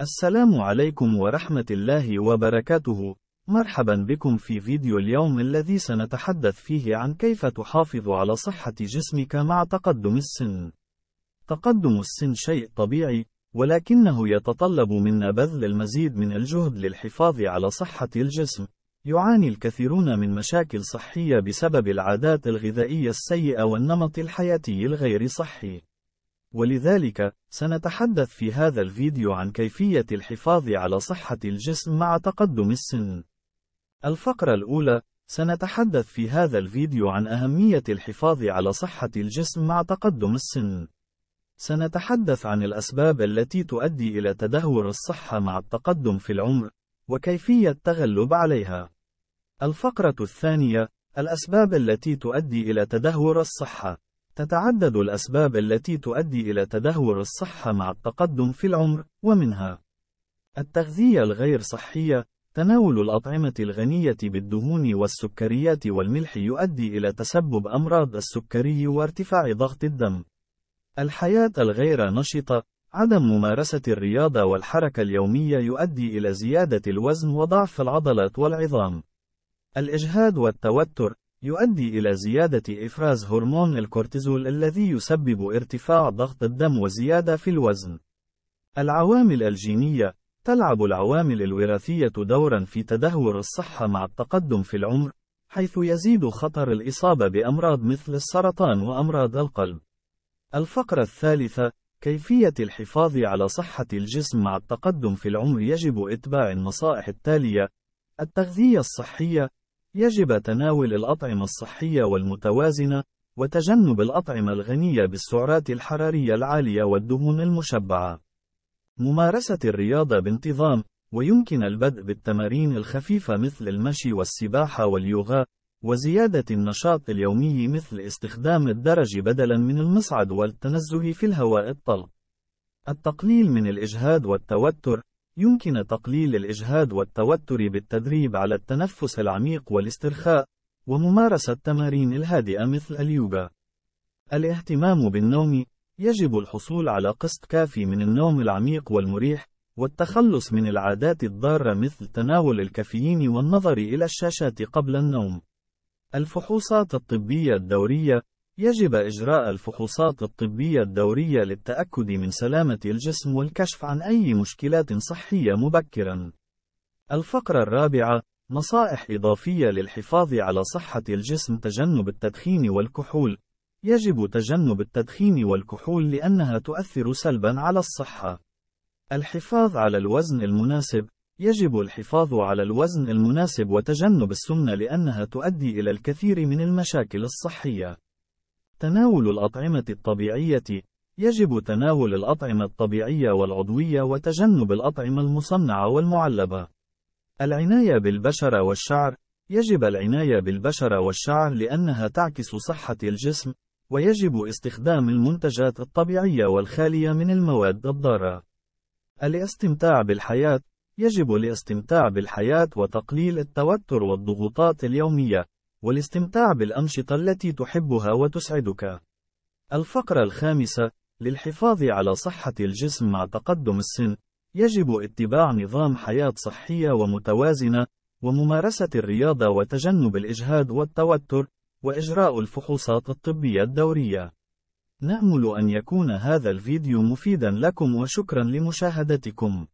السلام عليكم ورحمة الله وبركاته مرحبا بكم في فيديو اليوم الذي سنتحدث فيه عن كيف تحافظ على صحة جسمك مع تقدم السن تقدم السن شيء طبيعي ولكنه يتطلب منا بذل المزيد من الجهد للحفاظ على صحة الجسم يعاني الكثيرون من مشاكل صحية بسبب العادات الغذائية السيئة والنمط الحياتي الغير صحي ولذلك، سنتحدث في هذا الفيديو عن كيفية الحفاظ على صحة الجسم مع تقدم السن. الفقرة الأولى، سنتحدث في هذا الفيديو عن أهمية الحفاظ على صحة الجسم مع تقدم السن. سنتحدث عن الأسباب التي تؤدي إلى تدهور الصحة مع التقدم في العمر، وكيفية التغلب عليها. الفقرة الثانية، الأسباب التي تؤدي إلى تدهور الصحة. تتعدد الأسباب التي تؤدي إلى تدهور الصحة مع التقدم في العمر، ومنها التغذية الغير صحية، تناول الأطعمة الغنية بالدهون والسكريات والملح يؤدي إلى تسبب أمراض السكري وارتفاع ضغط الدم. الحياة الغير نشطة، عدم ممارسة الرياضة والحركة اليومية يؤدي إلى زيادة الوزن وضعف العضلات والعظام. الإجهاد والتوتر، يؤدي إلى زيادة إفراز هرمون الكورتيزول الذي يسبب ارتفاع ضغط الدم وزيادة في الوزن. العوامل الجينية تلعب العوامل الوراثية دورًا في تدهور الصحة مع التقدم في العمر، حيث يزيد خطر الإصابة بأمراض مثل السرطان وأمراض القلب. الفقرة الثالثة: كيفية الحفاظ على صحة الجسم مع التقدم في العمر يجب إتباع النصائح التالية: التغذية الصحية، يجب تناول الأطعمة الصحية والمتوازنة، وتجنب الأطعمة الغنية بالسعرات الحرارية العالية والدهون المشبعة. ممارسة الرياضة بانتظام، ويمكن البدء بالتمارين الخفيفة مثل المشي والسباحة واليوغا، وزيادة النشاط اليومي مثل استخدام الدرج بدلاً من المصعد والتنزه في الهواء الطلق. التقليل من الإجهاد والتوتر، يمكن تقليل الإجهاد والتوتر بالتدريب على التنفس العميق والاسترخاء، وممارسة تمارين الهادئة مثل اليوغا. الاهتمام بالنوم يجب الحصول على قسط كافي من النوم العميق والمريح، والتخلص من العادات الضارة مثل تناول الكافيين والنظر إلى الشاشات قبل النوم. الفحوصات الطبية الدورية يجب إجراء الفحوصات الطبية الدورية للتأكد من سلامة الجسم والكشف عن أي مشكلات صحية مبكرا. الفقرة الرابعة: نصائح إضافية للحفاظ على صحة الجسم تجنب التدخين والكحول. يجب تجنب التدخين والكحول لأنها تؤثر سلبا على الصحة. الحفاظ على الوزن المناسب يجب الحفاظ على الوزن المناسب وتجنب السمنة لأنها تؤدي إلى الكثير من المشاكل الصحية. تناول الأطعمة الطبيعية يجب تناول الأطعمة الطبيعية والعضوية وتجنب الأطعمة المصنعة والمعلبة. العناية بالبشرة والشعر يجب العناية بالبشرة والشعر لأنها تعكس صحة الجسم، ويجب استخدام المنتجات الطبيعية والخالية من المواد الضارة. الاستمتاع بالحياة يجب الاستمتاع بالحياة وتقليل التوتر والضغوطات اليومية، والاستمتاع بالأنشطة التي تحبها وتسعدك. الفقرة الخامسة: للحفاظ على صحة الجسم مع تقدم السن، يجب اتباع نظام حياة صحية ومتوازنة، وممارسة الرياضة وتجنب الإجهاد والتوتر، وإجراء الفحوصات الطبية الدورية. نأمل أن يكون هذا الفيديو مفيدا لكم وشكرا لمشاهدتكم.